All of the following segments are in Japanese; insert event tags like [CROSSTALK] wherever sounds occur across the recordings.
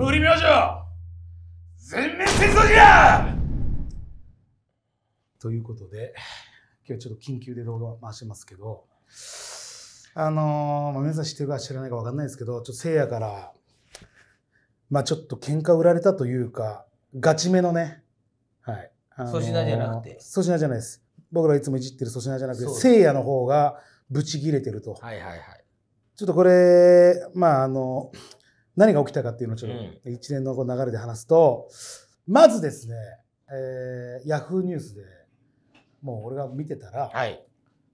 霜降り明星全面戦争じゃということで今日ちょっと緊急で動画回してますけどあのー、まあ、皆さん知ってるか知らないか分かんないですけどちょっとせいやからまあちょっと喧嘩売られたというかガチめのねはい粗品、のー、じゃなくて粗品じゃないです僕らいつもいじってる粗品じゃなくてせいやの方がブチギレてるとはいはいはいちょっとこれまああの何が起きたかっていうのをちょっと一連のこう流れで話すと、まずですね、えー、ヤフーニュースでもう俺が見てたら、はい、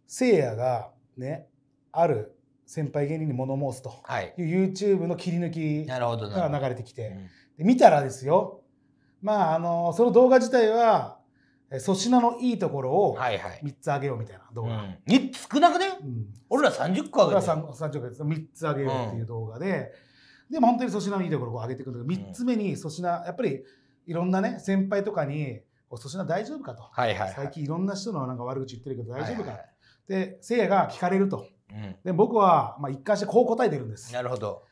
せいやがねある先輩芸人に物申すという YouTube の切り抜きが流れてきて、うん、見たらですよまああのその動画自体は粗品のいいところを3つあげようみたいな動画、はいはい、うん、少なくね、うん、俺ら30個あげる俺ら 30, 3個あげて3つあげようっていう動画で、でも本当に粗品のいいところを上げてくる三3つ目に粗品やっぱりいろんなね先輩とかに「粗品大丈夫か?」と、はいはいはい、最近いろんな人のなんか悪口言ってるけど大丈夫かはいはい」でせいやが聞かれると、うん、で僕はまあ一貫してこう答えてるんです。なるほど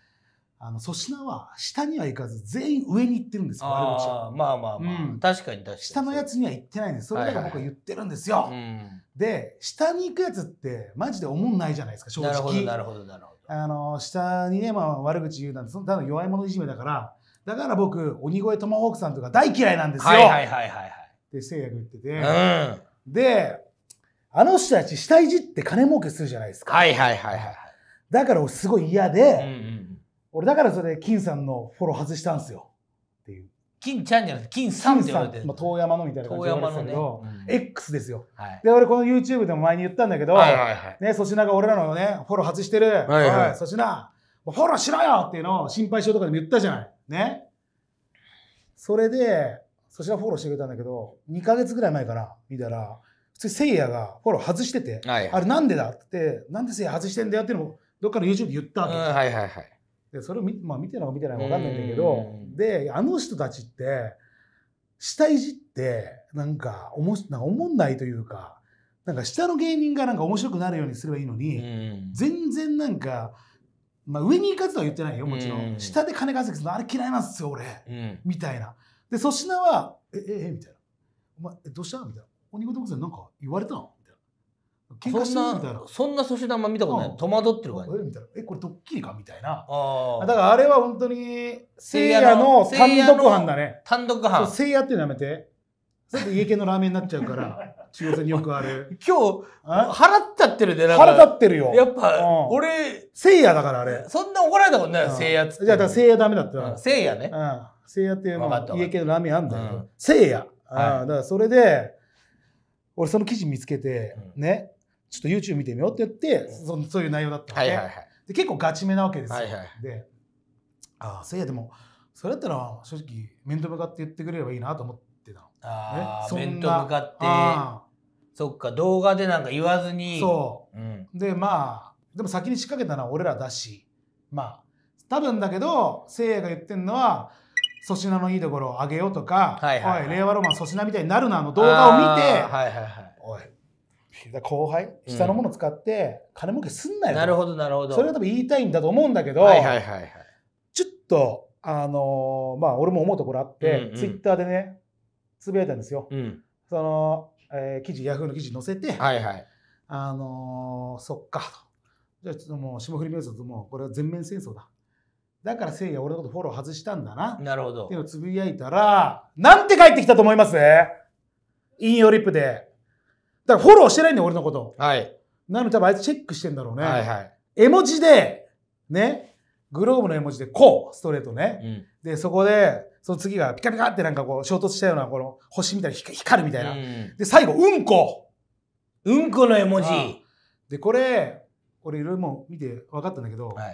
あの粗品は下には行かず全員上に行ってるんですよ悪口はまあまあまあ、うん、確かに確かに下のやつには行ってないんですそれだから僕は言ってるんですよ、はいはいで下に行くやつってマジで思んないじゃないですか正直なるほどなるほどなるほどあの下にね、まあ、悪口言うなんてそのただの弱い者いじめだからだから僕鬼越トマホークさんとか大嫌いなんですよはいはいはいはいでせいやが言ってて、うん、であの人たち下いじって金儲けするじゃないですかはいはいはいはいだから俺すごい嫌で、うんうん俺だからそれ金さんのフォロー外したんですよっていう金ちゃんじゃなくて金さんって言われてる、まあ、遠山のみたいな感じで言われけど、ねうん、X ですよ、はい、で俺この YouTube でも前に言ったんだけど、はいはいはい、ね粗品が俺らのねフォロー外してる、はいはい、はい、粗品フォローしろよっていうのを心配性とかでも言ったじゃないねそれで粗品フォローしてくれたんだけど2か月ぐらい前から見たら普通せいやがフォロー外してて、はいはい、あれなんでだってなんでせいや外してんだよっていうのもどっかの YouTube で言ったわけ、うん、はいはいはいでそれを見,、まあ、見てるのか見てないか分かんないんだけどであの人たちって下いじってなんかおもなんか思んないというかなんか下の芸人がなんか面白くなるようにすればいいのに全然なんか。まあ、上に行かずとは言ってないよもちろん、下で金稼ぎするのあれ嫌いなんですよ俺、みたいなで粗品は「えええみたいな「お前どうした?」みたいな「鬼ごとくせなんか言われたの?」喧嘩しみたいなそんな粗品あんま見たことない、うん、戸惑ってる感じえみたいなえこれドッキリかみたいなあだからあれは本当にせいやの単独犯だね単独犯せいやってやめて家系のラーメンになっちゃうから [LAUGHS] 中央線によくある今日あ払ってるでな腹払ってるよやっぱ、うん、俺せいやだからあれそんな怒られたことないよ、せいやっつてじゃあせいやダメだってせいやねせいやっていう、家系のラーメンあんだけどせいやだからそれで俺その記事見つけて、ねちょっと YouTube 見てみようって言ってそそういう内容だったので,、はいはいはい、で結構ガチめなわけですよ、はいはい、でああそういやでもそれだったら正直面と向かって言ってくれればいいなと思ってたのああ、ね、面と向かってそっか動画でなんか言わずにそう、うん、でまあでも先に仕掛けたのは俺らだしまあ多分だけどせいやが言ってるのは粗品のいいところをあげようとか、はいはいはい、おい令和ロマン粗品みたいになるなの動画を見て、はいはいはい、おい後輩下のものを使って金儲けすんなよ、なるほどなるほどそれは多分言いたいんだと思うんだけど、はいはいはいはい、ちょっとあのー、まあ俺も思うところあって、ツイッターでねつぶやいたんですよ、うん、その、えー、記事ヤフーの記事載せて、はいはい、あのー、そっかとじゃあちょっともう霜降り明星ともうこれは全面戦争だだからせいや俺のことフォロー外したんだななるほどっていうのつぶやいたらなんて返ってきたと思います引用リップでだからフォローしてないんだよ、俺のこと。はい。なので多分あいつチェックしてんだろうね。はいはい。絵文字で、ね、グローブの絵文字でこう、ストレートね。うん、で、そこで、その次がピカピカってなんかこう衝突したようなこの星みたいに光るみたいな。うん、で、最後、うんこうんこの絵文字。で、これ、俺いろいろも見て分かったんだけど、はい、や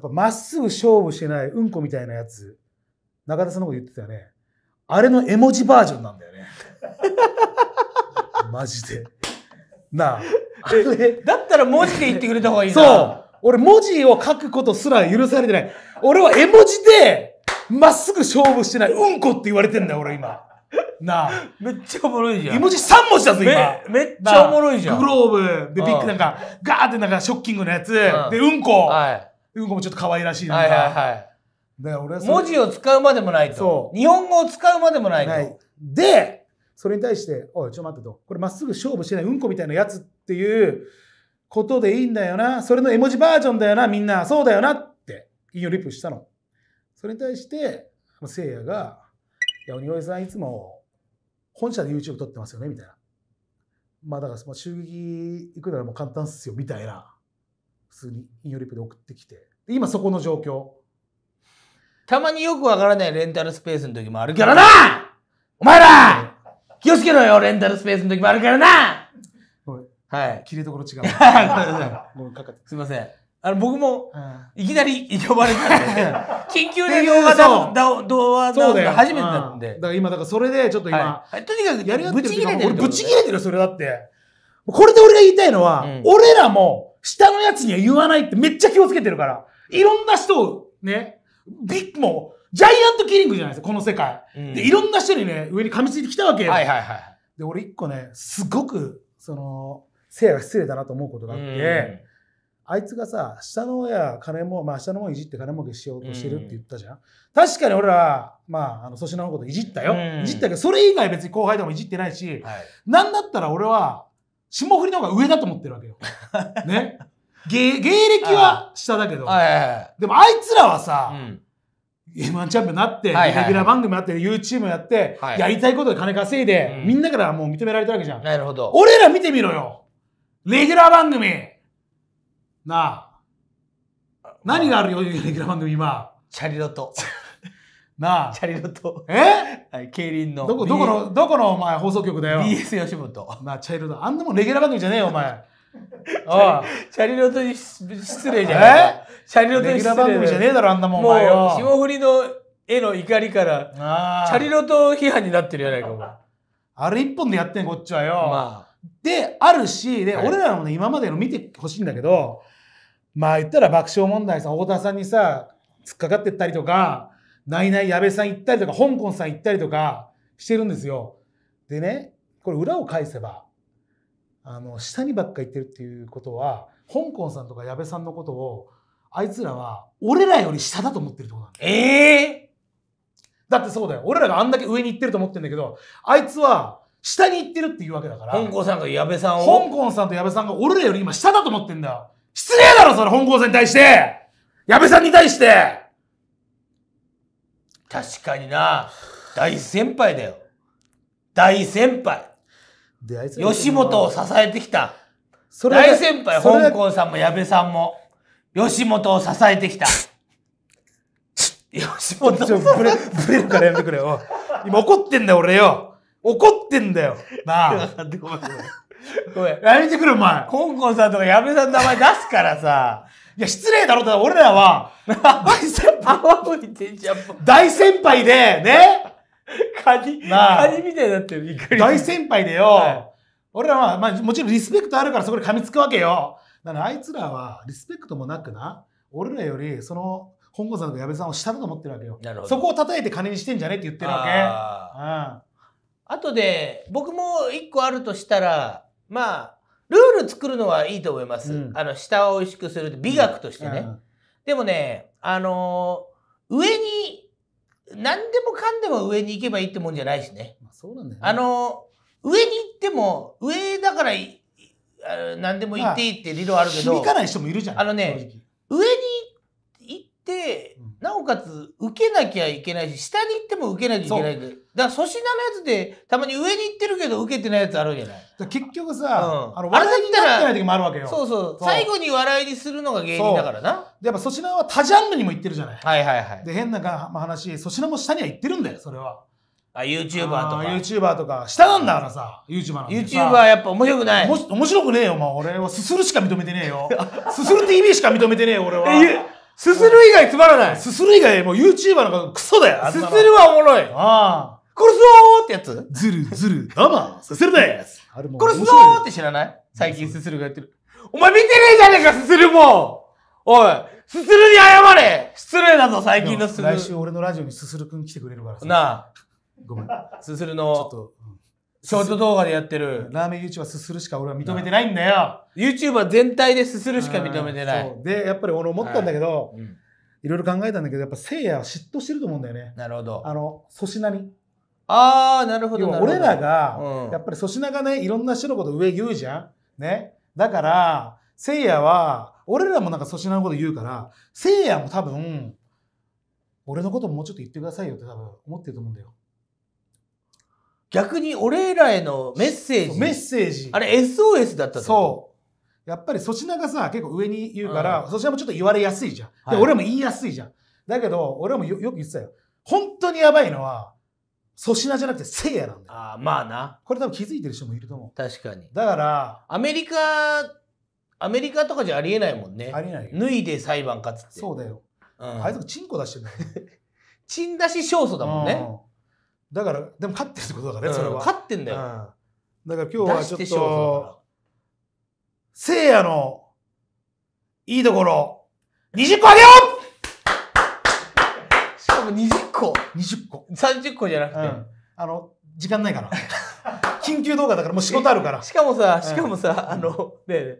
っぱまっすぐ勝負してないうんこみたいなやつ、中田さんのこと言ってたよね。あれの絵文字バージョンなんだよね。マジで。なあ。[LAUGHS] だったら文字で言ってくれた方がいいな。そう俺文字を書くことすら許されてない。俺は絵文字で、まっすぐ勝負してない。うんこって言われてんだよ、俺今。なあ。めっちゃおもろいじゃん。絵文字3文字だぞ、今。めっちゃおもろいじゃん。グローブ、で、ビッグなんか、ガーってなんかショッキングなやつ、で、うんこ。はい。うんこもちょっと可愛らしいなんか。はいはいはい。俺は文字を使うまでもないと。そう。日本語を使うまでもないと。ないで、それに対して「おいちょっと待って」と「これまっすぐ勝負しないうんこみたいなやつ」っていうことでいいんだよなそれの絵文字バージョンだよなみんなそうだよなって引用リップしたのそれに対してせいやが「いや鬼越さんいつも本社で YouTube 撮ってますよね」みたいなまあだからその襲撃行くならもう簡単っすよみたいな普通に引用リップで送ってきて今そこの状況たまによくわからないレンタルスペースの時もあるけどなお前ら気をつけろよ、レンタルスペースの時もあるからなはい。切れどころ違う。[LAUGHS] かかって。すいません。あの、僕も、いきなり呼ばれたんで、[LAUGHS] 緊急で動画だ、動画だ、初めてなんで。だから今、だからそれで、ちょっと今、とにかく、やり合ぶち切れてる。ぶち切れてる、それだって。これで俺が言いたいのは、俺らも、下のやつには言わないってめっちゃ気をつけてるから、いろんな人を、ね、ビッ、もジャイアントキリングじゃないですか、この世界。うん、で、いろんな人にね、上に噛みついてきたわけよ。はいはいはい。で、俺一個ね、すごく、その、せやが失礼だなと思うことがあって、あいつがさ、下の親、金も、まあ、下の親いじって金儲けしようとしてるって言ったじゃん。うん、確かに俺ら、まあ、あの、粗品のこといじったよ。うん、いじったけど、それ以外別に後輩でもいじってないし、はい、なんだったら俺は、霜降りの方が上だと思ってるわけよ。[LAUGHS] ね。芸、芸歴は下だけど。でもあいつらはさ、うん、M1 チャンピオンになって、はいはいはいレギュラー番組もあって、YouTube やって、はいやりたいことで金稼いで、うんみんなからもう認められたわけじゃん。なるほど。俺ら見てみろよレギュラー番組なあ。何があるよ、レギュラー番組今。チャリロト。[LAUGHS] なあチ。ャリロト。えはい、競輪の。どこ、どこの、どこのお前放送局だよ。BS 吉本。なあ、茶ロだ。あんなもんレギュラー番組じゃねえよ、お前。[LAUGHS] ああシャリロトに失礼じゃん。えシャリロトに失礼レギュラー番組じゃねえだろあんなもんお前よ霜降りの絵の怒りからシャリロト批判になってるやないかお前。あれ一本でやってんこっちはよ、まあ、であるしで、はい、俺らもね今までの見てほしいんだけどまあ言ったら爆笑問題さ太田さんにさ突っかかってったりとか、ないない矢部さん行ったりとか香港さん行ったりとかしてるんですよでねこれ裏を返せばあの下にばっか言ってるっていうことは香港さんとか矢部さんのことをあいつらは俺らより下だと思ってるってことなんだええー、だってそうだよ俺らがあんだけ上に行ってると思ってるんだけどあいつは下に行ってるっていうわけだから香港さんと矢部さんを香港さんと矢部さんが俺らより今下だと思ってんだよ失礼だろそれ香港さんに対して矢部さんに対して確かにな大先輩だよ大先輩であいつ吉本を支えてきた。大先輩、香港さんも矢部さんも、吉本を支えてきた。吉本を支えブレ、ブレるからやめてくれよ。今怒ってんだよ、俺よ。怒ってんだよ。なあ。[LAUGHS] ごめん、やめてくれ、お前。香港さんとか矢部さんの名前出すからさ。いや、失礼だろ、だ俺らは、大先輩。大先輩で、ね。[LAUGHS] カニ、まあ、カニみたいになってる。びっくり。大先輩でよ。はい、俺らは、まあ、もちろんリスペクトあるからそこで噛みつくわけよ。だからあいつらはリスペクトもなくな、俺らより、その、本郷さんと矢部さんを下だと思ってるわけよ。そこを叩いて金にしてんじゃねって言ってるわけ。あ、うん、とで、僕も一個あるとしたら、まあ、ルール作るのはいいと思います。うん、あの、下を美味しくする美学としてね。うん、でもね、あのー、上に何でもかんでも上に行けばいいってもんじゃないしね。まあ、そうなんだよ、ね、あの、上に行っても、上だから何でも行っていいって理論あるけど、ま響かない人もいるじゃん。あのね、上になおかつ、受けなきゃいけないし、下に行っても受けなきゃいけない。だから粗品のやつで、たまに上に行ってるけど、受けてないやつあるじゃない結局さ、うん、あの笑いになってない時もあるわけよ。そうそう。最後に笑いにするのが芸人だからな。で、やっぱ粗品は他ジャンルにも行ってるじゃない。はいはいはい。で、変な話、粗品も下には行ってるんだよ、それは。あ、YouTuber とか。YouTuber とか。下なんだからさ、YouTuber の。YouTuber やっぱ面白くない。面白くねえよ、お前。俺はすするしか認めてねえよ。すする TV しか認めてねえよ、俺は。すする以外つまらない。すする以外、もう YouTuber なんかクソだよ。すするはおもろい。ああ。殺すぞーってやつずるずる、ど [LAUGHS] うも、すするです。殺すぞーって知らない最近すするがやってる。お前見てねえじゃねえか、すするもおい、すするに謝れ失礼だぞ、最近のすする。来週俺のラジオにすするくん来てくれるからなあ。ごめん。すするの。ちょっと。うんショート動画でやってる。ラーメン YouTuber すするしか俺は認めてないんだよ。YouTuber 全体ですするしか認めてない。で、やっぱり俺思ったんだけど、いろいろ考えたんだけど、やっぱせいやは嫉妬してると思うんだよね。なるほど。あの、粗品に。ああ、なるほど。俺らが、やっぱり粗品がね、いろんな人のこと上言うじゃん。ね。だから、せいやは、俺らもなんか粗品のこと言うから、せいやも多分、俺のことももうちょっと言ってくださいよって多分思ってると思うんだよ。逆に俺らへのメッセージ。メッセージ。あれ SOS だったそう。やっぱり粗品がさ、結構上に言うから、粗、うん、品もちょっと言われやすいじゃん。で、俺も言いやすいじゃん。だけど、俺もよく言ってたよ。本当にやばいのは、粗品じゃなくてせいやなんだよ。ああ、まあな。これ多分気づいてる人もいると思う。確かに。だから、アメリカ、アメリカとかじゃありえないもんね。ありえない。脱いで裁判勝つって。そうだよ。うん、あいつもチンコ出してるん [LAUGHS] チン出し勝訴だもんね。うんだからでも勝ってるってことだからね、それは勝ってんだよ、だから今日はちょっとせいやのいいところ20個あげようしかも20個20個30個じゃなくて、あの時間ないから緊急動画だからもう仕事あるから。しかもさ、しかもさ、あの、ね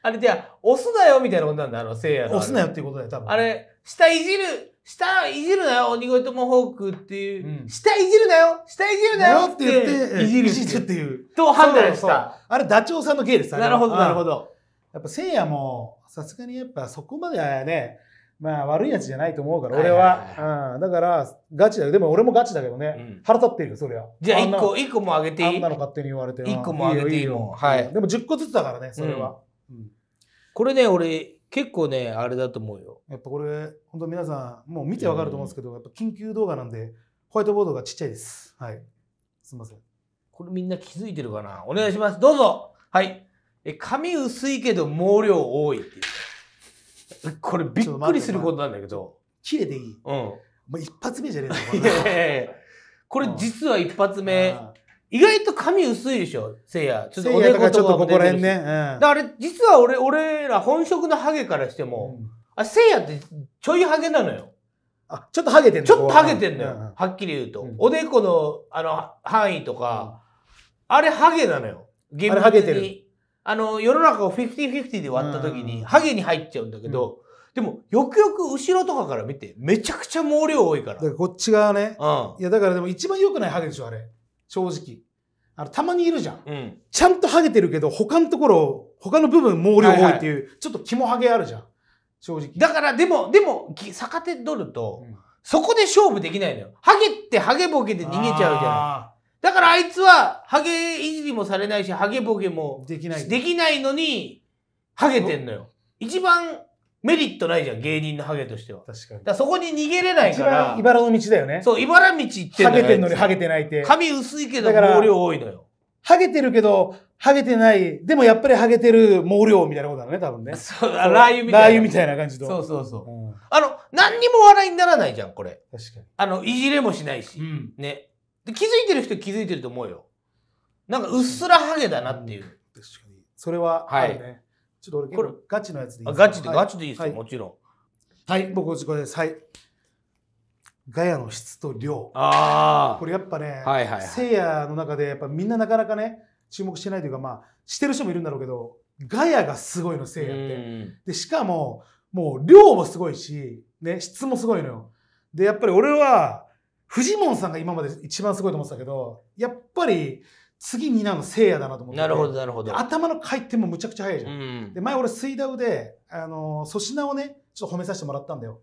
あれじゃあ、押すなよみたいなことなんだ、あの、せいや押すなよっていうことだよ、多分。あれ、下いじる、下いじるなよ、鬼越トマホークっていう、うん、下いじるなよ下いじるなよって言って、いじる。いじるっていう。と判断した。あれ、ダチョウさんの芸です、なるほど、なるほど。やっぱせいやも、さすがにやっぱそこまでね、まあ悪いやつじゃないと思うから、俺は。うん。だから、ガチだよ。でも俺もガチだけどね。腹立ってるよ、そりゃ。じゃあ1個、一個もあげていいあんなの勝手に言われて。1個もあげていいもん。はい。でも10個ずつだからね、それは。これね、俺、結構ね、あれだと思うよ。やっぱこれ、本当皆さん、もう見てわかると思うんですけど、やっぱ緊急動画なんで、ホワイトボードがちっちゃいです。はい。すみません。これみんな気づいてるかなお願いします。どうぞはい。え、髪薄いけど毛量多いっていう。これびっくりすることなんだけど。切れていい。うん。もう一発目じゃねえのいやこれ実は一発目。意外と髪薄いでしょ、せいや。ちょっとおでことちょっとここら辺ね。うん、だあれ、実は俺、俺ら本職のハゲからしても、うん、あ、せいやってちょいハゲなのよ。あ、ちょっとハゲてんのちょっとハゲてんのよ。うん、はっきり言うと。おでこの、あの、範囲とか、あれハゲなのよ。厳密に。あれハゲてる。あの、世の中を50-50で割った時に、ハゲに入っちゃうんだけど、でも、よくよく後ろとかから見て、めちゃくちゃ毛量多いから。だからこっち側ね。うん。いや、だからでも一番良くないハゲでしょ、あれ。正直。あの、たまにいるじゃん。うん。ちゃんとハゲてるけど、他のところ、他の部分毛量多いっていう、ちょっと肝ハゲあるじゃん。正直。だから、でも、でも、逆手取ると、うんそこで勝負できないのよ。ハゲってハゲボケで逃げちゃうじゃん。だからあいつは、ハゲいじりもされないし、ハゲボケもできない。できないのに、ハゲてんのよ。一番メリットないじゃん、芸人のハゲとしては。確かに。だそこに逃げれないから。茨の道だよね。そう、茨道行ってんのハゲてんのにハゲてないって。髪薄いけど、毛量多いのよ。ハゲてるけど、ハゲてない、でもやっぱりハゲてる毛量みたいなことだね、多分ね。そう、ラー油みたいな。ラー油みたいな感じと。そうそうそう。うん、あの、何にも笑いにならないじゃん、これ。確かに。あの、いじれもしないし。うん、ね。で気づいてる人気づいてると思うよなんかうっすらハゲだなっていう、確かにそれはあるね、はい、ちょっと俺これガチのやつでいいですかガチで、はい、ガチでいいですよ、はい、もちろんはい僕これですはいガヤの質と量あこれやっぱね、はいはいせいやの中でやっぱみんななかなかね注目してないというかまあしてる人もいるんだろうけどガヤがすごいのせいやってでしかももう量もすごいし、ね、質もすごいのよでやっぱり俺はフジモンさんが今まで一番すごいと思ってたけど、やっぱり、次になのせいやだなと思って。なるほど、なるほど。頭の回転もむちゃくちゃ速いじゃん。うん、で、前俺、水ダウで、あの、粗品をね、ちょっと褒めさせてもらったんだよ。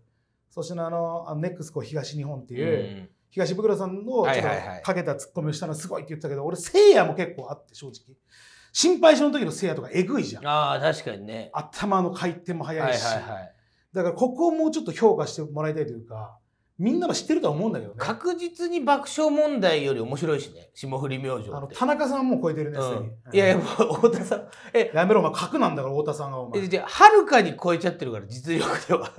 粗品の、あのネックスこう東日本っていう、うん、東袋さんのちょっとかけたツッコミをしたのすごいって言ったけど、俺、せいやも結構あって、正直。心配性の時のせいやとかえぐいじゃん。ああ、確かにね。頭の回転も速いし。はいはいはい。だから、ここをもうちょっと評価してもらいたいというか、みんなが知ってるとは思うんだけどね。確実に爆笑問題より面白いしね、霜降り明星あの、田中さんも超えてるね、すでいやいや、太田さん。え、やめろ、お前、核なんだから、太田さんが、お前。じゃはるかに超えちゃってるから、実力では。い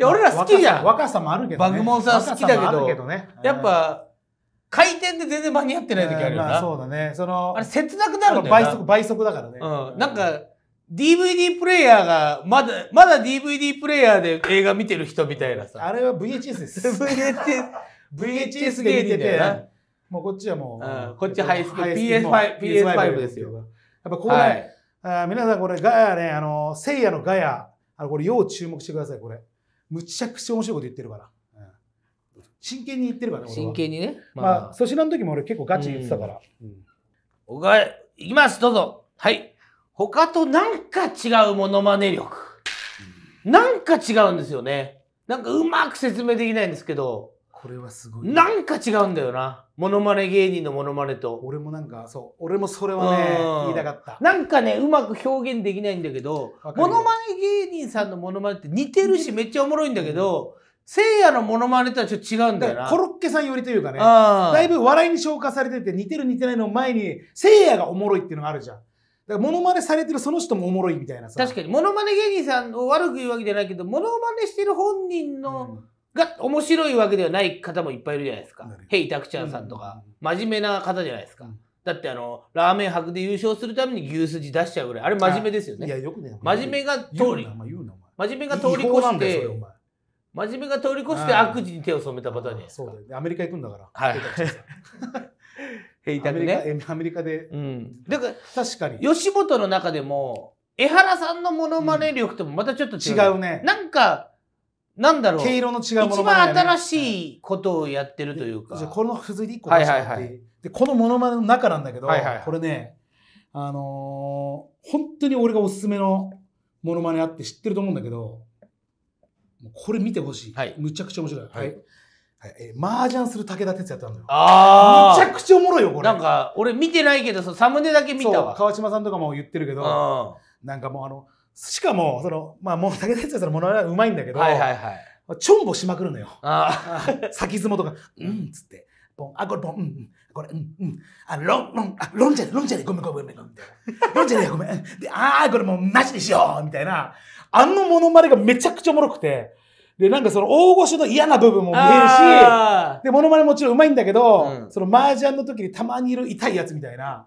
[LAUGHS] や、俺ら好きじゃん。若さもあるけどね。バグモンさん好きだけど、やっぱ、回転で全然間に合ってない時あるよな。そうだね。その、あれ、切なくなるんだよな。倍速、倍速だからね。うん。なんか、DVD プレイヤーが、まだ、まだ DVD プレイヤーで映画見てる人みたいなさ。あれは VHS です。VHS、[LAUGHS] VHS で見てて、もうこっちはもう、うん、こっちハイスペ PS5, PS5 ですよ。やっぱこれ、は皆さんこれガヤね、あの、聖夜のガヤ、あのこれよう注目してください、これ。むちゃくちゃ面白いこと言ってるから。真剣に言ってるからね、真剣にね。まあ、粗、ま、品、の時も俺結構ガチ言ってたから。うんうん、おがい、いきます、どうぞ。はい。他となんか違うモノマネ力。なんか違うんですよね。なんかうまく説明できないんですけど。これはすごい、なんか違うんだよな。モノマネ芸人のモノマネと。俺もなんか、そう。俺もそれはね、言いたかった。なんかね、うまく表現できないんだけど、モノマネ芸人さんのモノマネって似てるし、めっちゃおもろいんだけど、せいやのモノマネとはちょっと違うんだよな。コロッケさん寄りというかね、だいぶ笑いに昇華されてて、似てる似てないの前に、せいやがおもろいっていうのがあるじゃん。だからモノマネされてるその人もおもろいみたいなさ確かにモノマネ芸人さんを悪く言うわけじゃないけどモノマネしてる本人の、が面白いわけではない方もいっぱいいるじゃないですか。ヘイタクちゃんさんとか、真面目な方じゃないですか。だってあのラーメン博で優勝するために牛すじ出しちゃうぐらいあれ真面目ですよねいやよくね真面目が通り真面目が通り越して真面目が通り越して悪事に手を染めたパターンじゃないですかアメリカ行くんだからはいね。アメリカで。うん。だから、確かに。吉本の中でも、江原さんのモノマネ力ともまたちょっと違う。うん、違うね。なんか、なんだろう。毛色の違うものね、一番新しいことをやってるというか。じゃこの付随で一個出して、はいはい、で、このモノマネの中なんだけど、はいはいはい、これね、あのー、本当に俺がおすすめのモノマネあって知ってると思うんだけど、これ見てほしい、はい、むちゃくちゃ面白い。はい。はいえー、麻雀する武田鉄矢ってあるのよ。ああ。めちゃくちゃおもろいよ、これ。なんか、俺見てないけど、そのサムネだけ見たわ。川島さんとかも言ってるけど、なんかもうあの、しかも、その、まあ、もう武田鉄矢さんのものはうまいんだけど、はいはいはい。チョンボしまくるのよ。ああ。[LAUGHS] 先相撲とか、うんつって。ボン、あ、これボン、うん、これ、うん、うん。あ、ロン、ロン、あ、ロンじゃねえ、ロンじゃねえ、ごめん、ごめん、ごめん、ごめん。ロンじゃねえ、ごめん。で、ああ、これもうなしにしようみたいな。あのモノマネがめちゃくちゃおもろくて、で、なんかその大御所の嫌な部分も見えるし、で、モノマネもちろんうまいんだけど、うん、その麻雀の時にたまにいる痛いやつみたいな、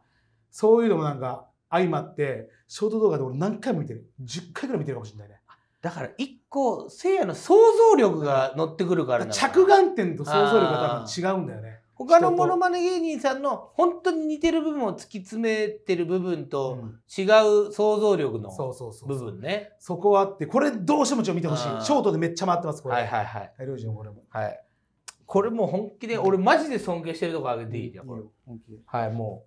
そういうのもなんか相まって、ショート動画で俺何回も見てる。10回ぐらい見てるかもしれないね。だから一個、せいやの想像力が乗ってくるから着眼点と想像力が多分違うんだよね。他のものまね芸人さんの本当に似てる部分を突き詰めてる部分と違う想像力の部分ねそこはあってこれどうしてもちょ見てほしいショートでめっちゃ回ってますこれはいはいはい大領事のこれもはいこれもう本気で俺マジで尊敬してるとこあげていいじゃんこれはいも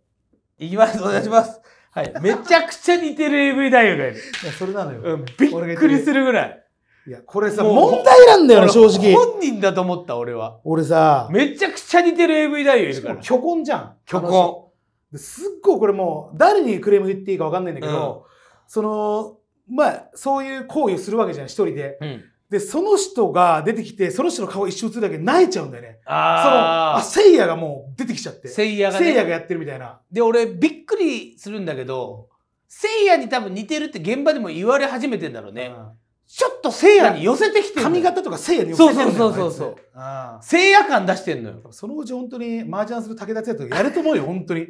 ういきますお願いしますはいめちゃくちゃ似てる AV 大学やるそれなのよ、うん、びっくりするぐらいいや、これさ、問題なんだよね、正直。本人だと思った、俺は。俺さ、めちゃくちゃ似てる AV 男優いるから。虚婚じゃん。虚婚。すっごいこれもう、誰にクレーム言っていいかわかんないんだけど、うん、その、まあ、そういう行為をするわけじゃん、一人で。うんで、その人が出てきて、その人の顔一瞬するだけ泣いちゃうんだよね。ああ。その、あ、せいやがもう出てきちゃって。せいやが、ね。せいやがやってるみたいな。で、俺、びっくりするんだけど、せいやに多分似てるって現場でも言われ始めてんだろうね。うんちょっと聖夜に寄せてきてる髪型とか聖夜に寄せてきてるそうそうそうそう聖夜感出してんのよそのうち本当に麻雀する武田鉄矢とやると思うよ本当に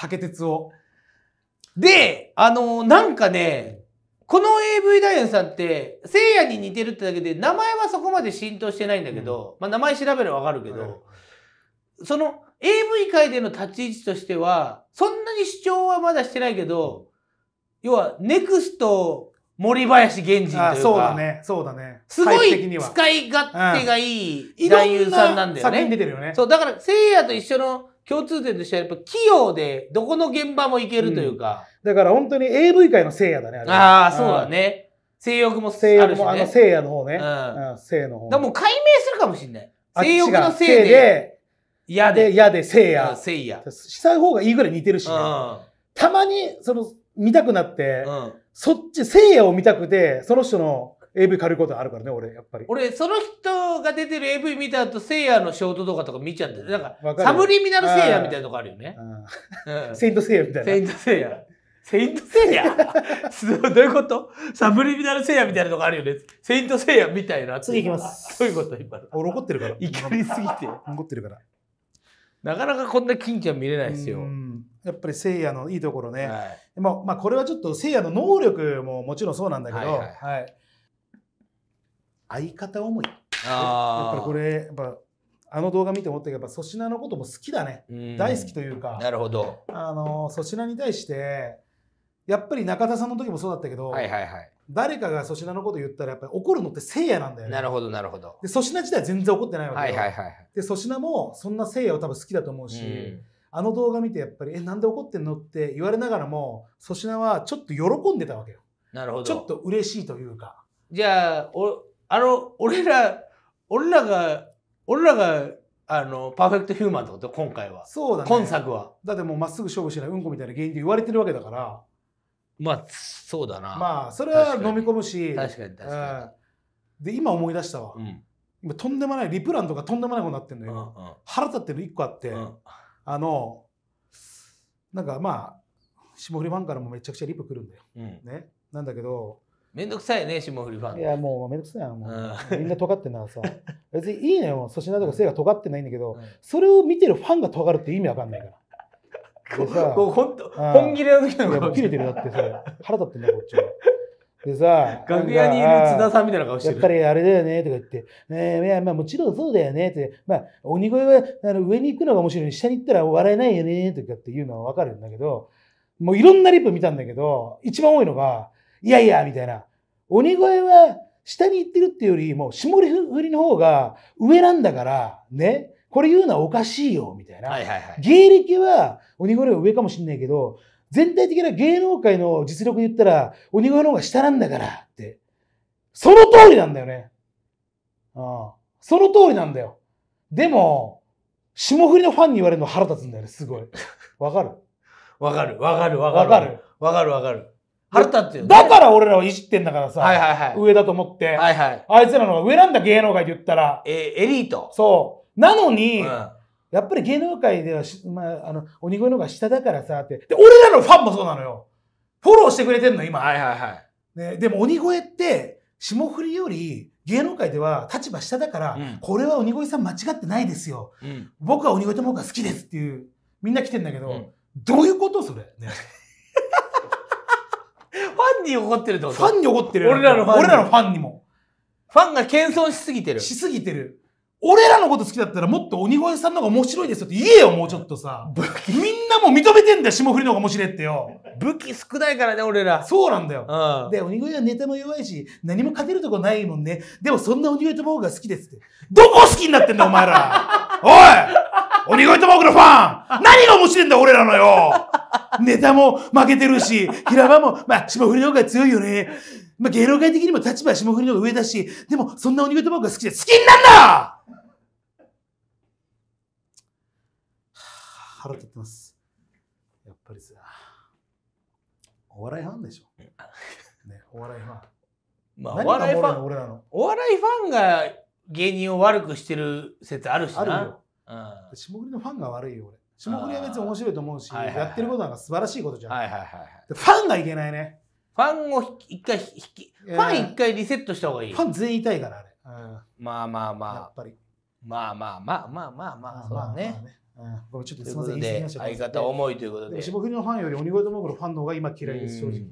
武鉄をであのー、なんかねこの AV ダイアンさんって聖夜に似てるってだけで名前はそこまで浸透してないんだけど、うん、まあ、名前調べればわかるけど、その AV 界での立ち位置としてはそんなに主張はまだしてないけど要はネクスト森林源人というそうだね、そうだね。すごい使い勝手がいい男優さんなんだよね。うん、出てるよね。そう、だから聖夜と一緒の共通点としてはやっぱ器用でどこの現場も行けるというか。うん、だから本当に AV 界の聖夜だね、あれ。ああ、そうだね。性欲も聖欲もあ、の聖やの方ね。うん。性の方。だもう解明するかもしんない。性欲の性で。嫌で。嫌で、聖や。聖や。した方がいいぐらい似てるし、ねうん、たまに、その、見たくなって、うんそっち、聖夜を見たくて、その人の AV 借りることあるからね、俺、やっぱり。俺、その人が出てる AV 見た後、聖夜のショート動画とか見ちゃうんだよ。なんか、サブリミナル聖夜みたいなとこあるよね。うん、セイント聖夜みたいな。セイント聖夜。セイントすごい、どういうことサブリミナル聖夜みたいなのがあるよね。セイント聖夜みたいな。次行きます。どういうこと今俺怒ってるから。怒りすぎて。怒ってるから。なかなかこんな金ちゃん見れないですよ。、やっぱりせいやのいいところね、はい、まあ、まあ、これはちょっとせいやの能力ももちろんそうなんだけど、はい、はいはい、相方思いあやっぱりこれやっぱあの動画見て思ったけどやっぱ粗品のことも好きだね大好きというかなるほどあの粗品に対してやっぱり中田さんの時もそうだったけど、はいはいはい、誰かが粗品のこと言ったらやっぱり怒るのってせいやなんだよねなるほどなるほどで粗品自体全然怒ってないわけはいはいで粗品もそんなせいやを多分好きだと思うし、うんあの動画見てやっぱり「えなんで怒ってんの?」って言われながらも粗品はちょっと喜んでたわけよなるほどちょっと嬉しいというかじゃあおあの俺ら俺らが俺らがあのパーフェクトヒューマンってこと今回はそうだね今作はだってもうまっすぐ勝負しないうんこみたいな芸人で言われてるわけだからまあそうだなまあそれは飲み込むし確かに確かに、で今思い出したわ、うん、今とんでもないリプランとかとんでもないことになってんのよ、うんうん、腹立ってる1個あって、うんあのなんかまあ霜降りファンからもめちゃくちゃリップ来るんだよ、うん、ねなんだけどめんどくさいね霜降りファンいやもうめんどくさいやもう、うん、みんな尖ってんなさ [LAUGHS] 別にいいねも粗品とかせが尖ってないんだけど、うん、それを見てるファンが尖るって意味わかんないからでさ、本当本切れの時の顔切れてるだってさ、腹立ってんだこっちは。でさ、楽屋にいる津田さんみたいな顔してる。やっぱりあれだよねとか言って、ねえ、いや、まあもちろんそうだよねって、まあ鬼越はあの上に行くのが面白いのに下に行ったら笑えないよねとかっていうのはわかるんだけど、もういろんなリップ見たんだけど、一番多いのが、いやいや、みたいな。鬼越は下に行ってるっていうより、もう下り振りの方が上なんだから、ね、これ言うのはおかしいよ、みたいな。はいはいはい、芸歴は鬼越は上かもしんないけど、全体的な芸能界の実力で言ったら、鬼側の方が下なんだからって。その通りなんだよね。うん。その通りなんだよ。でも、霜降りのファンに言われるの腹立つんだよね、すごい。わかるわかる、わかる、わかる。わかる、わかる、腹立よ、ね、だから俺らをいじってんだからさ、はいはいはい、上だと思って、はいはい、あいつらの上なんだ芸能界で言ったら。えー、エリート。そう。なのに、うんやっぱり芸能界ではまあ、あの、鬼越の方が下だからさ、って。で、俺らのファンもそうなのよ。フォローしてくれてんの、今。はいはいはい。ね、でも鬼越って、霜降りより芸能界では立場下だから、うん、これは鬼越さん間違ってないですよ。うん、僕は鬼越と僕が好きですっていう、みんな来てんだけど、うん、どういうことそれ。ね [LAUGHS] ファンに怒ってるってことファンに怒ってる。俺らのファンに。俺らのファンにも。ファンが謙遜しすぎてる。しすぎてる。俺らのこと好きだったらもっと鬼越さんの方が面白いですよって言えよ、もうちょっとさ。武器。みんなもう認めてんだよ、霜降りの方が面白いってよ。武器少ないからね、俺ら。そうなんだよ。うん、で、鬼越はネタも弱いし、何も勝てるとこないもんね。でもそんな鬼越トモークが好きですって。どこ好きになってんだ、お前ら。[LAUGHS] おい鬼越トモークのファン何が面白いんだ、俺らのよネタも負けてるし、平場も、まあ、霜降りの方が強いよね。まあ、芸能界的にも立場は霜降りの上だし、でもそんな鬼と僕が好きで好きになんだ腹立ってます。やっぱりさ、お笑いファンでしょ。ね、お笑いファン。まあ、お笑いファン、俺らの。お笑いファンが芸人を悪くしてる説あるしな。あるよ。うん、霜降りのファンが悪いよ、俺。霜降りは別に面白いと思うし、やってることなんか素晴らしいことじゃん。はいはいはい、ファンがいけないね。ファンを一回引き、ファン一回リセットした方がいい。ファン全員痛いからあれ。まあまあまあ。やっぱり。まあまあまあまあまあまあ、そうだね。ごめん、ちょっとすみません、相方重いということで。霜降りのファンより鬼越トマホのファンの方が今嫌いです、正直。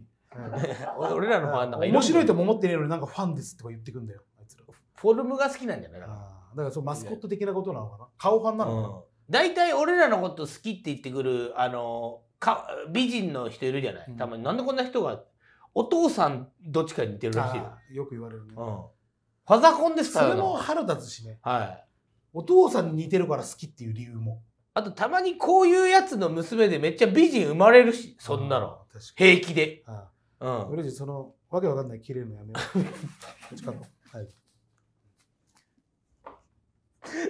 [LAUGHS] 俺らのファンなんか面白いとも思ってねえのになんかファンですとか言ってくんだよ、あいつら。フォルムが好きなんじゃないだからそうマスコット的なことなのかな顔ファンなのかな大体、俺らのこと好きって言ってくる、あの、か美人の人いるじゃない。たまになんでこんな人がお父さんどっちかに似てるらしいよ。よく言われるね。うん。ファザコンですからそれも腹立つしね。はい。お父さんに似てるから好きっていう理由も。あとたまにこういうやつの娘でめっちゃ美人生まれるし、そんなの。平気で。うん。俺たちその、わけわかんない綺麗のやめよう。[LAUGHS] かの。はい。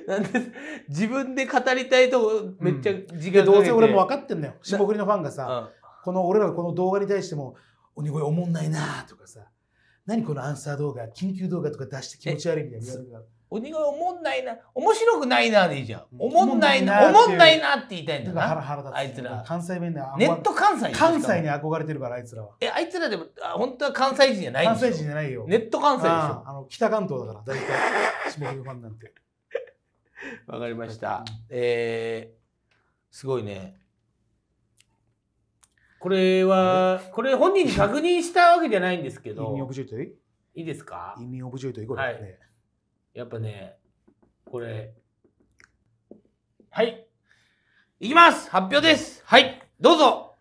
なんで自分で語りたいとめっちゃ時間けうん、どうせ俺も分かってんだよ霜降りのファンがさ、うん、この俺らこの動画に対しても鬼越おもんないなとかさ何このアンサー動画緊急動画とか出して気持ち悪いみたいな鬼越おもんないな面白くないなでいいじゃんおもんないなおもんないなって言いたいんだなだからあいつら関西弁でネット関西関西に憧れてるからあいつらはえあいつらでもあ本当は関西人じゃない関西人じゃないよネット関西でしょあの北関東だから大体 [LAUGHS] 下昼ファンなんてわかりました、うえすごいねこれは、これ本人に確認したわけじゃないんですけど、いいですか ?In オブジェイトいこれ、はい、やっぱね、これ、はい。いきます発表ですはいどうぞ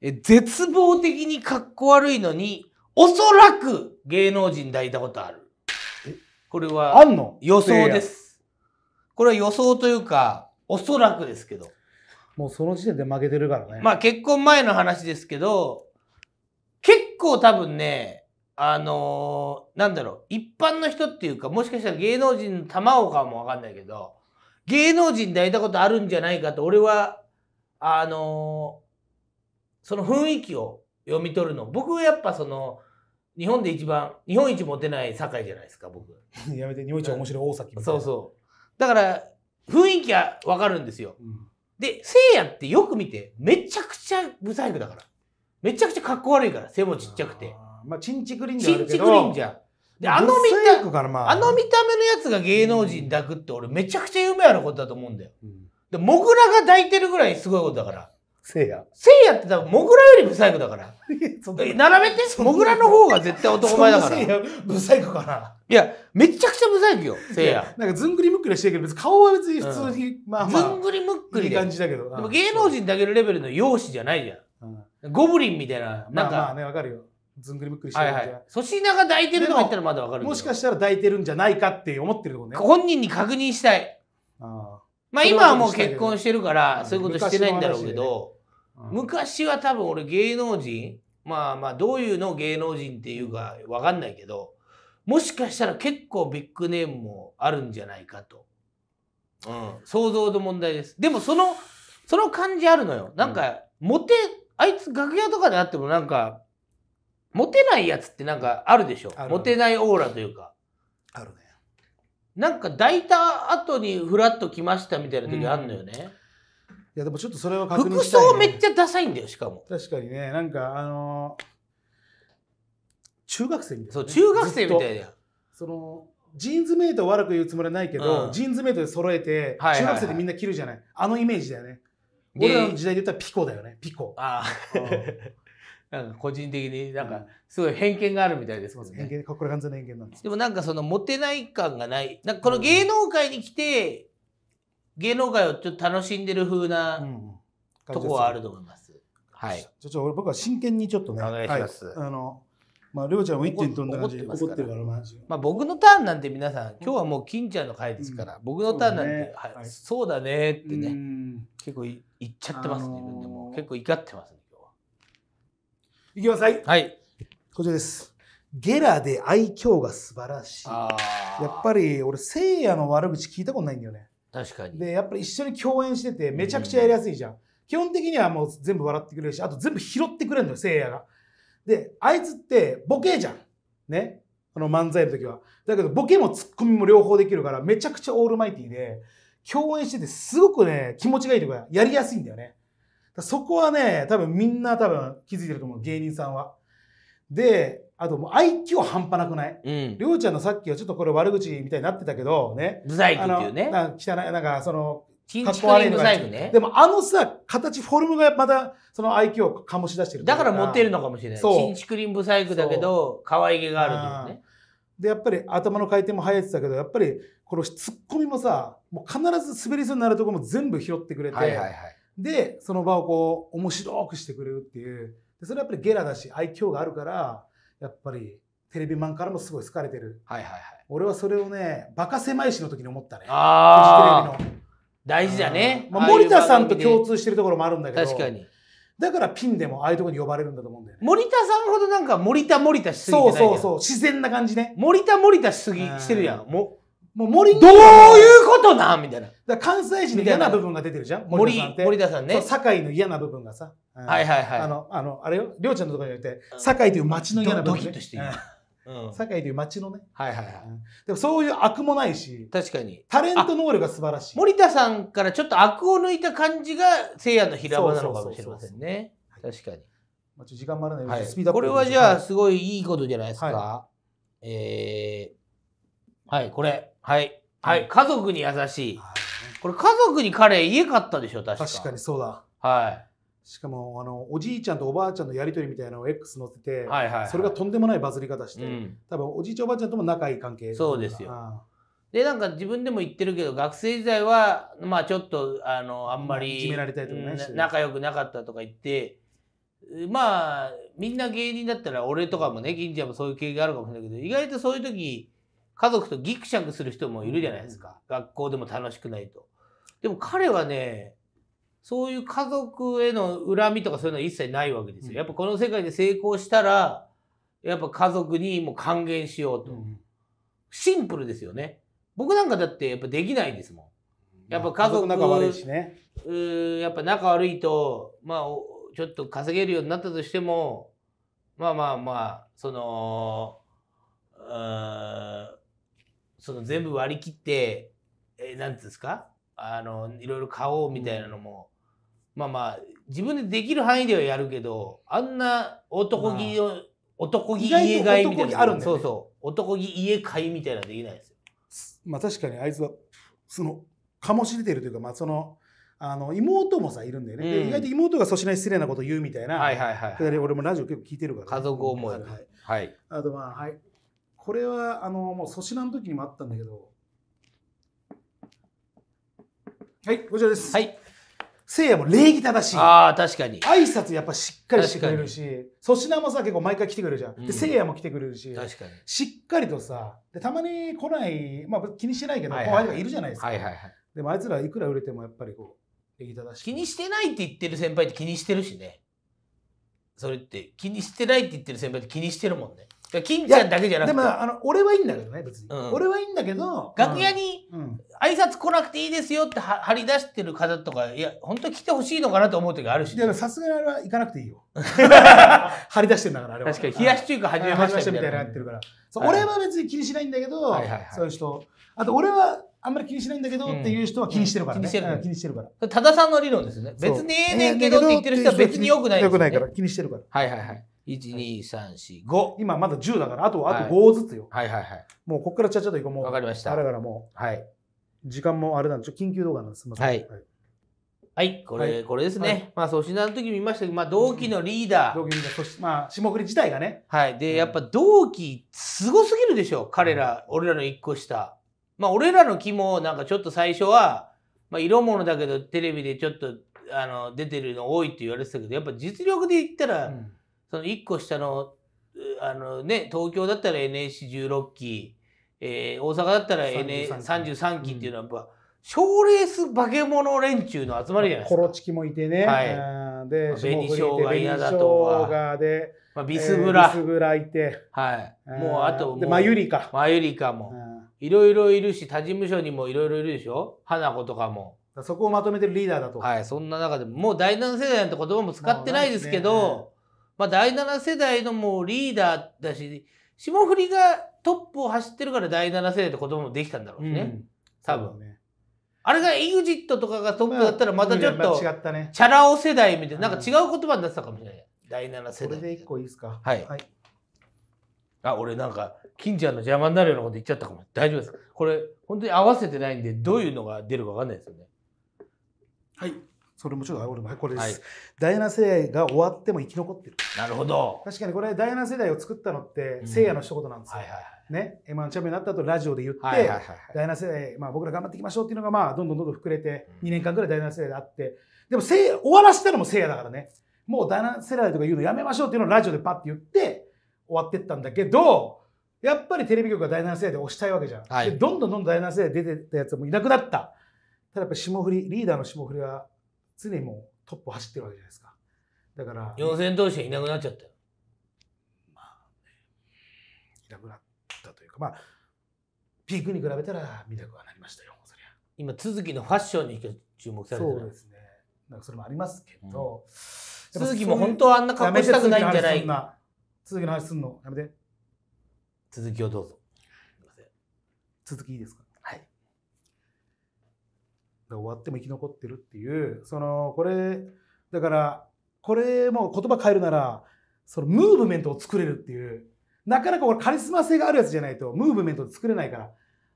え絶望的にかっこ悪いのに、おそらく芸能人抱いたことある。これは、予想です。これは予想というか、おそらくですけど。もうその時点で負けてるからね。まあ結婚前の話ですけど、結構多分ね、あのー、なんだろう、一般の人っていうか、もしかしたら芸能人の玉岡もわかんないけど、芸能人で会いたことあるんじゃないかと、俺は、あのー、その雰囲気を読み取るの。僕はやっぱその、日本で一番、日本一モテない堺じゃないですか、僕。[LAUGHS] やめて、日本一面白い大崎みたいな。そうそう。だから、雰囲気はわかるんですよ。うんで、せいやってよく見て、めちゃくちゃブサイクだから。めちゃくちゃかっこ悪いから、背もちっちゃくて。あまあ、チンチクリンジャー。チンチクリンジャー。で、あの見た、まあ、あの見た目のやつが芸能人抱くって俺めちゃくちゃ夢あることだと思うんだよ。うん、で、モグラが抱いてるぐらいすごいことだから。せいや。せいやって多分、モグラよりブサイクだから。[LAUGHS] 並べて、モグラの方が絶対男前だから。せいや、ブサイクかな。いや、めちゃくちゃブサイクよ、せいや。なんかずんぐりむっくりしてるけど、別に顔は別に普通に、うん、まあまあ。ずんぐりむっくり。いい感じだけど。でも芸能人だけのレベルの容姿じゃないじゃん。うん、ゴブリンみたいな。なんか。まあ、まあね、わかるよ。ずんぐりむっくりしてるみたい粗品が抱いてるとか言ったらまだわかるもしかしたら抱いてるんじゃないかって思ってるもんね。本人に確認したい。あまあ今はもう結婚してるから、そういうことしてないんだろうけど、昔は多分俺芸能人まあまあどういうのを芸能人っていうか分かんないけどもしかしたら結構ビッグネームもあるんじゃないかと、うん、想像の問題ですでもそのその感じあるのよなんか、モテあいつ楽屋とかであってもなんかモテないやつってなんかあるでしょモテないオーラというかあるねなんか抱いた後にフラッと来ましたみたいな時あるのよね、うんやでもちょっとそれは確認したい、ね、服装めっちゃダサいんだよしかも確かにねなんかあのー、中学生みたいな、ね、そう中学生みたいだよそのジーンズメイトを悪く言うつもりはないけど、うん、ジーンズメイトで揃えて、中学生でみんな着るじゃないはいはいはい、あのイメージだよね俺らの時代で言ったらピコだよねピコああ、うん、[LAUGHS] なんか個人的になんかすごい偏見があるみたいですもんね、偏見これ完全な偏見なんですでもなんかそのモテない感がないなんかこの芸能界に来て、芸能界をちょっと楽しんでる風な、とこはあると思います。はい。じゃちょっと僕は真剣にちょっとね。お願いします。はい、あの、まあ、りょうちゃんも一点飛んだ感じで怒ってるから、まあ、僕のターンなんて皆さん、今日はもう金ちゃんの回ですから、うん、僕のターンなんて、ね、はい、はい、そうだねってね、結構い言っちゃってます、ね、自分でも。結構怒ってますね、今日は。いきます、はい。はい。こちらです。ゲラで愛嬌が素晴らしい。やっぱり俺、せいやの悪口聞いたことないんだよね。確かにでやっぱり一緒に共演しててめちゃくちゃやりやすいじゃん、基本的にはもう全部笑ってくれるしあと全部拾ってくれるのよせいやがであいつってボケじゃんねこの漫才の時はだけどボケもツッコミも両方できるからめちゃくちゃオールマイティで共演しててすごくね気持ちがいいとかやりやすいんだよねそこはね多分みんな多分気づいてると思う芸人さんはであともう愛嬌半端なくない、うん、りょうちゃんのさっきはちょっとこれ悪口みたいになってたけどね。ブザイクっていうね。なんか汚い、なんかその、かっこ悪いのが、ね、でもあのさ、形、フォルムがまたその愛嬌を醸し出してるだから持ってるのかもしれない。そう。チンチクリンブイクだけど、可愛げがあるいうね。で、やっぱり頭の回転も速いってたけど、やっぱりこのツッコミもさ、もう必ず滑りそうになるとこも全部拾ってくれて、はいはいはい、で、その場をこう、面白くしてくれるっていう。でそれはやっぱりゲラだし、愛嬌があるから、やっぱりテレビマンからもすごい好かれてる、はいはいはい、俺はそれをねバカ狭いしの時に思ったねああ。テレビの大事だね、まあ、森田さんと共通してるところもあるんだけど確かにだからピンでもああいうとこに呼ばれるんだと思うんだよね森田さんほどなんか森田森田しすぎてないそうそうそう自然な感じね森田森田しすぎしてるやんももう森どういうことなみたいなだ関西人の嫌な部分が出てるじゃん森田さんって森田さんね堺の嫌な部分がさはいはいはい。あの、あの、あれよ、りょうちゃんのところにおいて、堺という町の嫌な部分、ね。ドキッとしてる。うん、堺という町のね、はいはいはい、でもそういう悪もないし確かにタレント能力が素晴らしい森田さんからちょっと悪を抜いた感じがせいやの平場なのかもしれませんね確かに、まあ、ちょ時間もあるので、はい、スピードアップこれはじゃあすごいいいことじゃないですか、はい、えー、はいこれはい、はい、家族に優しい、これ家族に彼家買ったでしょ確か確かにそうだはいしかもあのおじいちゃんとおばあちゃんのやり取りみたいなのを X 載せて、はいはいはい、それがとんでもないバズり方して、うん、多分おじいちゃんおばあちゃんとも仲いい関係そうですよ。でなんか自分でも言ってるけど学生時代はまあちょっとあのあんまり、仲良くなかったとか言ってまあみんな芸人だったら俺とかもね銀ちゃんもそういう経験あるかもしれないけど意外とそういう時家族とギクシャクする人もいるじゃないですか、うん、学校でも楽しくないと。でも彼はねそういう家族への恨みとかそういうのは一切ないわけですよ。やっぱこの世界で成功したら、やっぱ家族にもう還元しようと。シンプルですよね。僕なんかだってやっぱできないですもん。やっぱ家族、仲悪いしね。やっぱ仲悪いと、まあ、ちょっと稼げるようになったとしても、まあまあまあ、その、その全部割り切って、えー、なんですかあのいろいろ買おうみたいなのもまあまあ自分でできる範囲ではやるけどあんな男気を、まあ、男気家買いみたいなあるんだ、ね、そうそう男気家買いみたいなできないですよ。まあ確かにあいつはその醸し出てるというかまあその。あの妹もさいるんだよね、うん、意外と妹が粗品に失礼なこと言うみたいな、はいはいはい、俺もラジオ結構聞いてるから、ね、家族思い、はい、はい、あとまあはいこれはあのもう粗品の時にもあったんだけどはいこちらですはいせいやも礼儀正しい。ああ、確かに。挨拶やっぱしっかりしてくれるし、粗品もさ、結構毎回来てくれるじゃん。で、せいやも来てくれるし、確かに。しっかりとさ、でたまに来ない、まあ気にしてないけど、後輩とかいるじゃないですか。はいはいはい。でもあいつらいくら売れてもやっぱりこう、礼儀正しい。気にしてないって言ってる先輩って気にしてるしね。それって、気にしてないって言ってる先輩って気にしてるもんね。それ金ちゃんだけじゃなくて。でも、あの、俺はいいんだけどね、別に。うん、俺はいいんだけど。楽屋に、挨拶来なくていいですよって張り出してる方とか、いや、本当に来てほしいのかなと思う時あるし。いや、さすがにあれは行かなくていいよ。[LAUGHS] 張り出してんだから、あれは。確かに、冷やし中華始めましたみたいな。ってるから。俺は別に気にしないんだけど、そういう人。あと、俺は、あんまり気にしないんだけどっていう人は気にしてるからね。気にしてる。気にしてるから。多田さんの理論ですよね。別にええねんけどって言ってる人は別に良くない。良くないから、気にしてるから。はいはいはい。12345今まだ10だからあと、あと5ずつよはいはいはいもうここからちゃちゃといこうもうわかりましただからもうはい時間もあれなんでちょ緊急動画なんですすみませんはい、はいはい、これ、これですね。まあ、粗品の時見ましたけど、まあ、同期のリーダー。同期のリーダー、まあ、霜降り自体がね。はい。で、やっぱ同期、すごすぎるでしょ。彼ら、俺らの一個下。まあ、俺らの気も、なんかちょっと最初は、まあ、色物だけど、テレビでちょっと、あの、出てるの多いって言われてたけど、やっぱ実力で言ったら、その1個下の、あのね、東京だったら NH16 期、えー、大阪だったら NA33 期っていうのはやっぱ、賞、うん、レース化け物連中の集まりじゃないですか。コロチキもいてね。はい。で、紅生姜稲田とか。で、まあ、ビスブラ。えー、ビスブラいて。はい。もうあと、で、マユリカ。マユリカも。いろいろいるし、他事務所にもいろいろいるでしょ花子とかも。そこをまとめてるリーダーだと。はい、そんな中でも、もう第7世代なんて言葉も使ってないですけど、まあ、第7世代のもうリーダーだし霜降りがトップを走ってるから第7世代って言葉もできたんだろうしね、うん、多分あれが EXIT とかがトップだったらまたちょっと、チャラ男世代みたいななんか違う言葉になってたかもしれない、第7世代これで一個いいですかはい、はい、あ俺なんか金ちゃんの邪魔になるようなこと言っちゃったかも大丈夫ですこれ本当に合わせてないんでどういうのが出るか分かんないですよねはいそれもちょっと俺も、これです、はい、第7世代が終わっても生き残ってるなるほど確かにこれ第7世代を作ったのってせいやの一言なんですよ、はいはいね、え、ま1チャンピオンになった後ラジオで言って、はいはいはい第7世代、まあ、僕ら頑張っていきましょうっていうのが、まあ、どんどんどんどん膨れて、2年間ぐらい第7世代であって、でもせい終わらせたのもせいやだからね、もう第7世代とか言うのやめましょうっていうのをラジオでパッて言って、終わってったんだけど、やっぱりテレビ局が第7世代で押したいわけじゃん。はい、でどんどんどんどん第7世代出てたやつもいなくなった。ただやっぱ霜降り、リーダーの霜降りは常にもうトップ走ってるわけじゃないですか。だから。四千0 0投手いなくなっちゃったよ。まあ、いなくなったというか、まあ、ピークに比べたら見たくはなりましたよ、そりゃ。今、続きのファッションに注目されてるそうですね。なんかそれもありますけど、うん、鈴木も本当はあんな格好したくないんじゃない鈴木の話すんのやめて。続きをどうぞ。続きいいですか終わっても生き残ってるっていうそのこれだからこれも言葉変えるならそのムーブメントを作れるっていうなかなかこれカリスマ性があるやつじゃないとムーブメント作れないから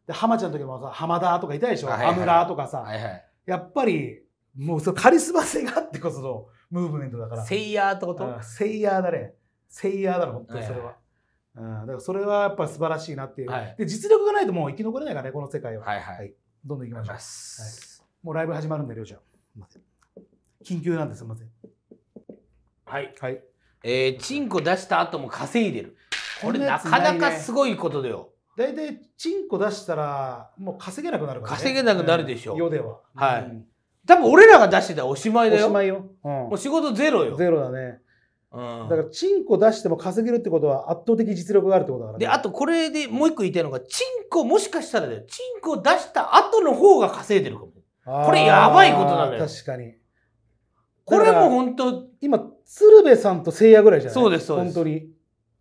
で浜ちゃんの時もさ浜田とかいたでしょ、はいはい、アムラとかさ、はいはい、やっぱりもうそのカリスマ性があってこそのムーブメントだからセイヤーってこと、セイヤーだねセイヤーだろ本当にそれは。はいはいうん、だからそれはやっぱ素晴らしいなっていう、はい、で実力がないともう生き残れないからねこの世界は、はい、はい、どんどんいきましょう。はいもうライブ始まるんで、りょうちゃん。緊急なんです、すみません。はい。はい。えー、チンコ出した後も稼いでる。これなかなかすごいことだよ。大体、チンコ出したら、もう稼げなくなるから、ね。稼げなくなるでしょう世では。はいうん多分俺らが出してたらおしまいだよ。おしまいよ。もう仕事ゼロよ。ゼロだね。うんだから、チンコ出しても稼げるってことは圧倒的実力があるってことだから、ね。で、あとこれでもう一個言いたいのが、チンコもしかしたらだよ。チンコ出した後の方が稼いでるかも。これやばいことなのよ。確かに。これも本当今、鶴瓶さんとせいやぐらいじゃないそうです、そうです。本当に。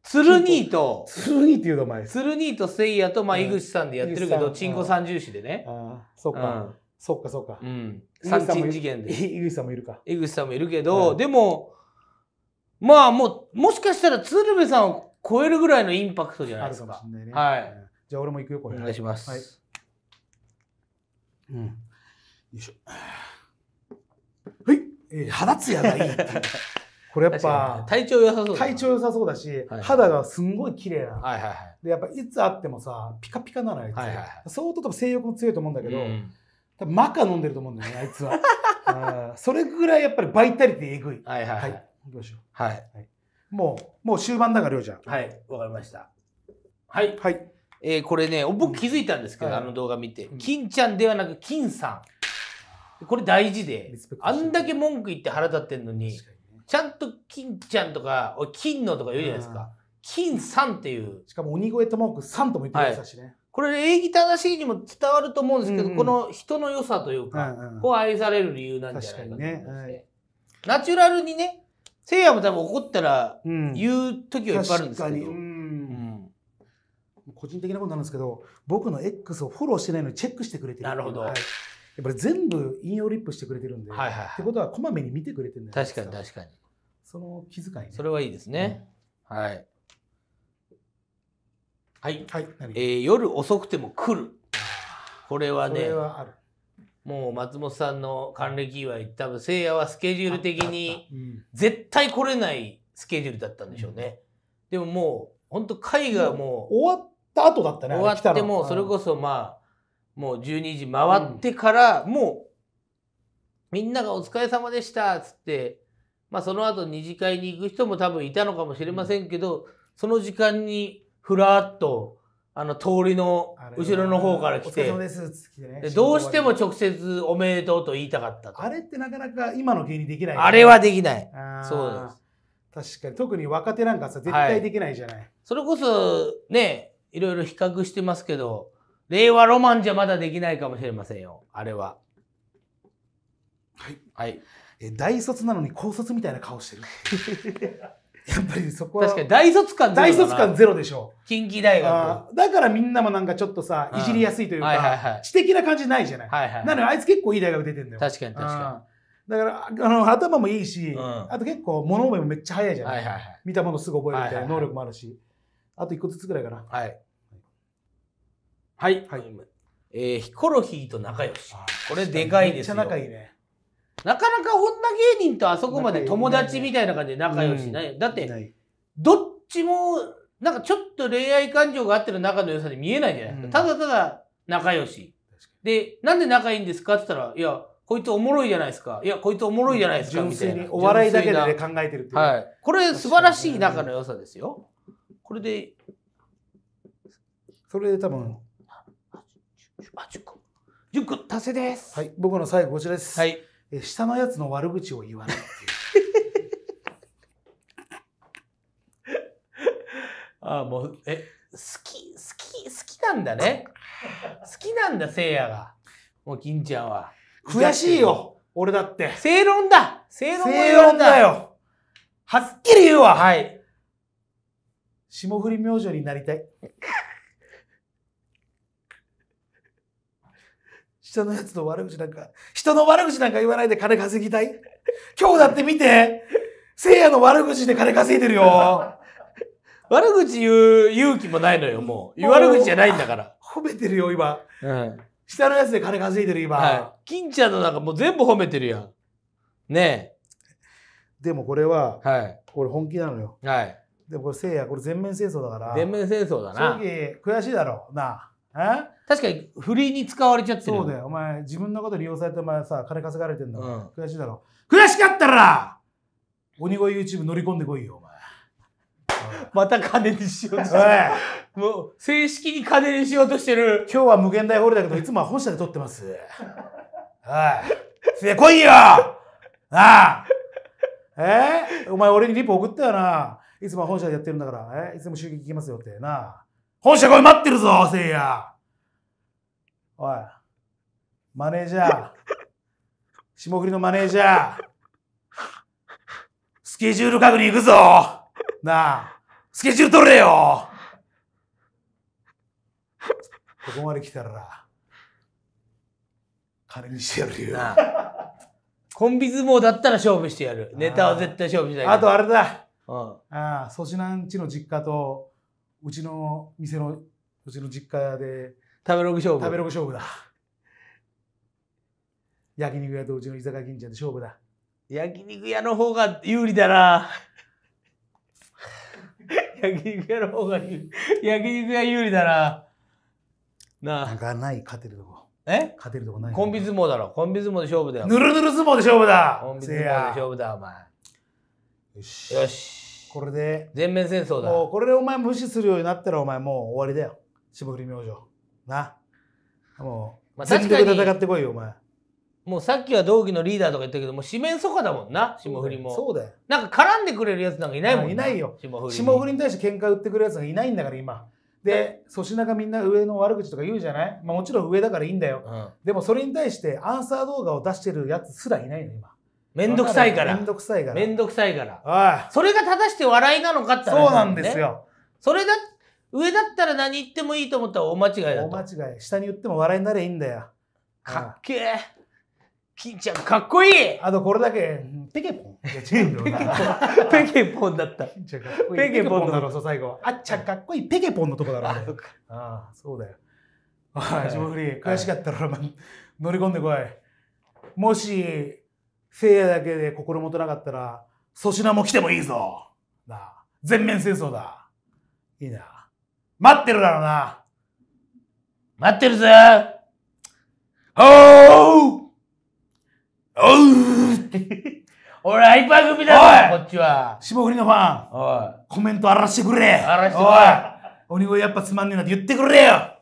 鶴兄と、鶴兄っていう名前。鶴兄とせいやと、まあ、井口さんでやってるけど、鎮ン三重視でね。ああ、そっか。そっかそっか。うん。三鎮事件で。[LAUGHS] 井口さんもいるか。井口さんもいるけど、でも、まあもう、もしかしたら鶴瓶さんを超えるぐらいのインパクトじゃないですか。あるかもしれないね。はい。じゃあ俺も行くよ、これ。お願いします。うん。よいしょ。はい、えー、肌ツヤがいい。[LAUGHS] これやっぱ、体調良さそう体調良さそうだし、はい、肌がすんごい綺麗な。はいはいはい。で、やっぱいつ会ってもさ、ピカピカなのよ、はいはいはい、相当多分性欲も強いと思うんだけど、うん、多分マカ飲んでると思うんだよね、あいつは。[LAUGHS] それぐらいやっぱりバイタリティえぐい。はいはい、はい。はい。どうしよう。はい。はい、もう、もう終盤だから、りょうちゃん。はい、わかりました。はい。はい。えー、これね、僕気づいたんですけど、うん、あの動画見て、うん、金ちゃんではなく、金さん。これ大事であんだけ文句言って腹立ってんのにちゃんと金ちゃんとか金のとか言うじゃないですか金さんっていうしかも鬼越トマークさんとも言ってましたしね、はいこれ礼儀正しいにも伝わると思うんですけど、うん、この人の良さというか、うんうん、こう愛される理由なんじゃないかと、ねはい、ナチュラルにねせいやも多分怒ったら言う時はいっぱいあるんですけど、個人的なことなんですけど僕の X をフォローしてないのにチェックしてくれてるなるほど、はいっぱり全部引用リップしてくれてるんで、はいはいはい、ってことはこまめに見てくれてるんじゃないですか確かに確かにその気遣い、ね、それはいいですね、うん、はいはい、はい、えー、夜遅くても来るこれはねもう松本さんの還暦祝い多分せいやはスケジュール的に絶対来れないスケジュールだったんでしょうね、うん、でももう本当会がもう終わった後だったね終わってもそれこそまあもう12時回ってから、もうみんなが「お疲れ様でした」っつって、まあ、その後二次会に行く人も多分いたのかもしれませんけど、その時間にふらっとあの通りの後ろの方から来て、どうしても直接「おめでとう」と言いたかったあれってなかなか今の芸人できない、ね、あれはできないそうです確かに特に若手なんかさ絶対できないじゃない、はい、それこそねいろいろ比較してますけど令和ロマンじゃまだできないかもしれませんよ。あれは。はい。はい。え、大卒なのに高卒みたいな顔してる。[LAUGHS] やっぱりそこは。確かに大卒感ゼロ大卒感ゼロでしょう。近畿大学。だからみんなもなんかちょっとさ、いじりやすいというか、はいはいはい、知的な感じないじゃない。はいはいはい、なのにあいつ結構いい大学出てんだよ。確かに確かに。だからあの頭もいいし、うん、あと結構物覚えもめっちゃ早いじゃないうんはいはいはい、見たものすぐ覚えるみたいな能力もあるし、はいはいはい、あと一個ずつぐらいかな。はいはい。はい、えー、ヒコロヒーと仲良し。これでかいですよ。めっちゃ仲いいね。なかなか女芸人とあそこまで友達みたいな感じで仲良しない。だって、どっちも、なんかちょっと恋愛感情があってる仲の良さに見えないじゃないですか。ただただ仲良し。で、なんで仲いいんですかって言ったら、いや、こいつおもろいじゃないですか。いや、こいつおもろいじゃないですか。みたいな。お笑いだけで、考えてるっていう。はい。これ素晴らしい仲の良さですよ。これで。それで多分、あ、10個。1個達成です。はい、僕の最後こちらです。はい。え下のやつの悪口を言わないっていう。[LAUGHS] ああ、もう、え、好き、好き、好きなんだね。[LAUGHS] 好きなんだ、せいやが。もう、金ちゃんは。悔しいよ、俺だって。正論だ正論正論だよはっきり言うわはい。霜降り明星になりたい。人のやつの悪口なんか、人の悪口なんか言わないで金稼ぎたい今日だって見て、せいやの悪口で金稼いでるよ。[LAUGHS] 悪口言う勇気もないのよ、もう。[LAUGHS] 悪口じゃないんだから。褒めてるよ、今。うん。下のやつで金稼いでる、今。はい。金ちゃんのなんかもう全部褒めてるやん。ねえ。でもこれは、はい。れ本気なのよ。はい。でもこれせいや、これ全面戦争だから。全面戦争だな。正直、悔しいだろうな。え確かに不利に使われちゃってるそうだよお前自分のこと利用されてお前さ金稼がれてんだから、うん、悔しいだろ悔しかったら鬼越 YouTube 乗り込んでこいよお前 [LAUGHS] また金にしようとしてるもう正式に金にしようとしてる今日は無限大ホールだけどいつもは本社で撮ってますは [LAUGHS] いせこいよああえー、お前俺にリポ送ったよないつもは本社でやってるんだから、えー、いつも襲撃行きますよってな本社来い待ってるぞせいやおい、マネージャー、[LAUGHS] 霜降りのマネージャー、スケジュール確認行くぞなあ、スケジュール取れよここまで来たら、金にしてやるよ。なコンビ相撲だったら勝負してやる。ネタは絶対勝負しないあとあれだ。うん、ああ、粗品んちの実家と、うちの店の、うちの実家で、食べログ勝負食べログ勝負だ焼肉屋とうちの居酒屋銀ちゃんで勝負だ焼肉屋の方が有利だな [LAUGHS] 焼肉屋の方が有利焼肉屋有利だななあなんかない勝てるとこえ勝てるとこないコンビ相撲だろコンビ相撲で勝負だよぬるぬる相撲で勝負だコンビ相撲で勝負だお前よしよしこれで全面戦争だもうこれでお前無視するようになったらお前もう終わりだよ霜降り明星なもう、まあ、全力で戦ってこいよお前もうさっきは同期のリーダーとか言ったけどもう四面楚歌だもんな霜降りもそうだよなんか絡んでくれるやつなんかいないもんいないよ霜降り霜降りに対して喧嘩売ってくるやつがいないんだから今で粗品がみんな上の悪口とか言うじゃない、まあ、もちろん上だからいいんだよ、うん、でもそれに対してアンサー動画を出してるやつすらいないの今めんどくさいからめんどくさいからめんどくさいからそれが正して笑いなのかって、ね、そうなんですよそれだ上だったら何言ってもいいと思ったら大間違いだと。大間違い。下に言っても笑いになりゃいいんだよ。かっけえ。金ちゃんかっこいいあとこれだけ、ペケポン。ペケポンだった。金ちゃんかっこいい。ペケポンだろ、そう最後。あっちゃんかっこいい。ペケポンのとこだろ。ああ、そうだよ。おい、ジョフリー、悔しかったら乗り込んでこい。もし、聖夜だけで心もとなかったら、粗品も来てもいいぞ。な全面戦争だ。いいな。待ってるだろうな。待ってるぜほーおーって。俺、ハイパー組だぞ、こっちは。霜降りのファン、おい。コメント荒らしてくれ。荒らしておい。鬼越やっぱつまんねえなって言ってくれよ。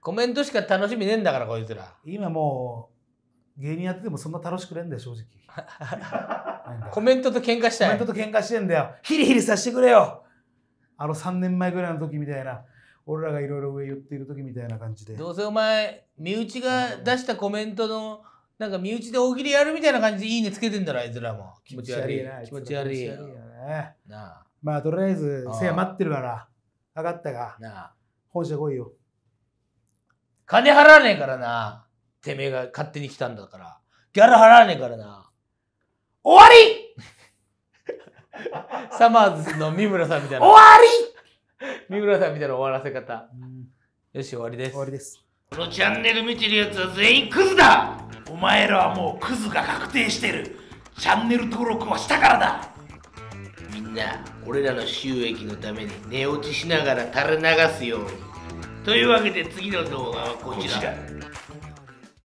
コメントしか楽しみねえんだから、こいつら。今もう、芸人やっててもそんな楽しくねえんだよ、正直。[LAUGHS] コメントと喧嘩したメント。と喧嘩してんだよ。ヒリヒリさせてくれよ。あの3年前ぐらいの時みたいな俺らがいろいろ上言っている時みたいな感じでどうせお前身内が出したコメントのなんか身内で大喜利やるみたいな感じでいいねつけてんだろあいつらも気持ち悪い気持ち悪いよねなあまあとりあえずせや待ってるから上がったがなあ本社来いよ金払わねえからなてめえが勝手に来たんだからギャラ払わねえからな終わりサマーズの三村さんみたいな。終わり三村さんみたいな終わらせ方。よし、終わりです。終わりです。このチャンネル見てるやつは全員クズだお前らはもうクズが確定してるチャンネル登録もしたからだみんな、俺らの収益のために寝落ちしながら垂れ流すように。というわけで次の動画はこちら。こちら